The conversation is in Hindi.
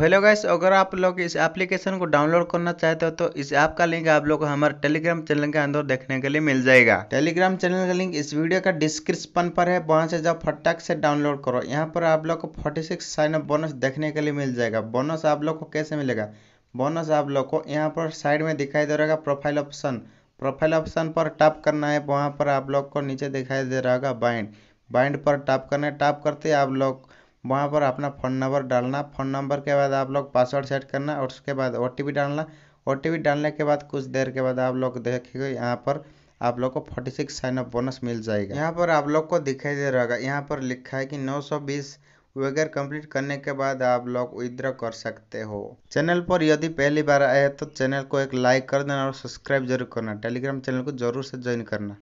हेलो गाइस अगर आप लोग इस एप्लीकेशन को डाउनलोड करना चाहते हो तो इस ऐप का लिंक आप लोग को हमारे टेलीग्राम चैनल के अंदर देखने के लिए मिल जाएगा टेलीग्राम चैनल का लिंक इस वीडियो का डिस्क्रिप्शन पर है वहां से जाओ फटाक से डाउनलोड करो यहाँ पर आप लोग को forty six sign up bonus देखने के लिए मिल जाएगा बोनस आप लोग को कैसे मिलेगा बोनस आप लोग को यहाँ पर साइड में दिखाई दे रहेगा प्रोफाइल ऑप्शन प्रोफाइल ऑप्शन पर टैप करना है वहाँ पर आप लोग को नीचे दिखाई दे रहा होगा बाइंड बाइंड पर टैप करना है टैप करते आप लोग वहाँ पर अपना फ़ोन नंबर डालना फ़ोन नंबर के बाद आप लोग पासवर्ड सेट करना और उसके बाद ओ टी पी डालना ओ टी पी डालने के बाद कुछ देर के बाद आप लोग देखेंगे यहाँ पर आप लोग को forty six sign up bonus मिल जाएगा यहाँ पर आप लोग को दिखाई दे रहा होगा यहाँ पर लिखा है कि नौ सौ बीस वगैरह कंप्लीट करने के बाद आप लोग विद्रॉ कर सकते हो चैनल पर यदि पहली बार आए तो चैनल को एक लाइक कर देना और सब्सक्राइब जरूर करना टेलीग्राम चैनल को जरूर से ज्वाइन करना